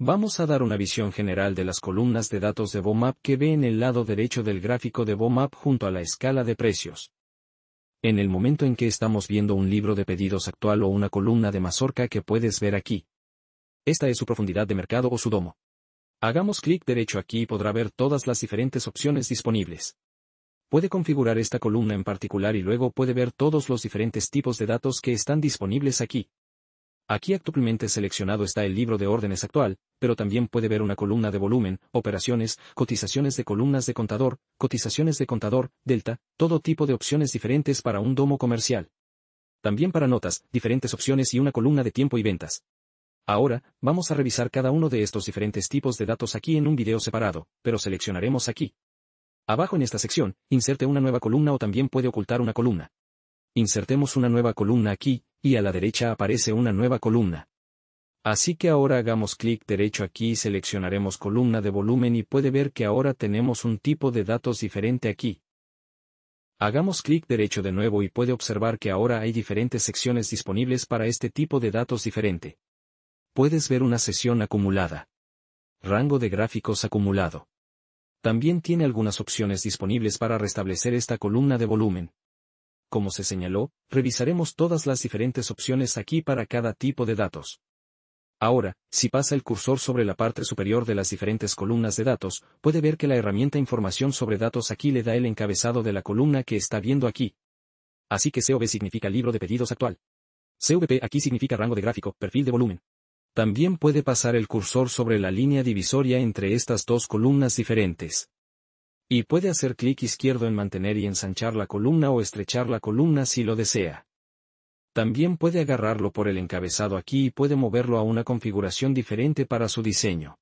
Vamos a dar una visión general de las columnas de datos de BOMAP que ve en el lado derecho del gráfico de BOMAP junto a la escala de precios. En el momento en que estamos viendo un libro de pedidos actual o una columna de mazorca que puedes ver aquí. Esta es su profundidad de mercado o su domo. Hagamos clic derecho aquí y podrá ver todas las diferentes opciones disponibles. Puede configurar esta columna en particular y luego puede ver todos los diferentes tipos de datos que están disponibles aquí. Aquí actualmente seleccionado está el libro de órdenes actual, pero también puede ver una columna de volumen, operaciones, cotizaciones de columnas de contador, cotizaciones de contador, delta, todo tipo de opciones diferentes para un domo comercial. También para notas, diferentes opciones y una columna de tiempo y ventas. Ahora, vamos a revisar cada uno de estos diferentes tipos de datos aquí en un video separado, pero seleccionaremos aquí. Abajo en esta sección, inserte una nueva columna o también puede ocultar una columna. Insertemos una nueva columna aquí, y a la derecha aparece una nueva columna. Así que ahora hagamos clic derecho aquí y seleccionaremos columna de volumen y puede ver que ahora tenemos un tipo de datos diferente aquí. Hagamos clic derecho de nuevo y puede observar que ahora hay diferentes secciones disponibles para este tipo de datos diferente. Puedes ver una sesión acumulada. Rango de gráficos acumulado. También tiene algunas opciones disponibles para restablecer esta columna de volumen como se señaló, revisaremos todas las diferentes opciones aquí para cada tipo de datos. Ahora, si pasa el cursor sobre la parte superior de las diferentes columnas de datos, puede ver que la herramienta Información sobre datos aquí le da el encabezado de la columna que está viendo aquí. Así que COV significa libro de pedidos actual. CVP aquí significa rango de gráfico, perfil de volumen. También puede pasar el cursor sobre la línea divisoria entre estas dos columnas diferentes. Y puede hacer clic izquierdo en mantener y ensanchar la columna o estrechar la columna si lo desea. También puede agarrarlo por el encabezado aquí y puede moverlo a una configuración diferente para su diseño.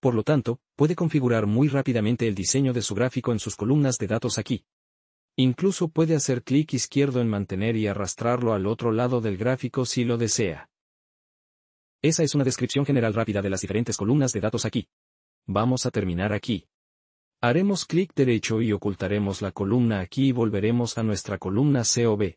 Por lo tanto, puede configurar muy rápidamente el diseño de su gráfico en sus columnas de datos aquí. Incluso puede hacer clic izquierdo en mantener y arrastrarlo al otro lado del gráfico si lo desea. Esa es una descripción general rápida de las diferentes columnas de datos aquí. Vamos a terminar aquí. Haremos clic derecho y ocultaremos la columna aquí y volveremos a nuestra columna COB.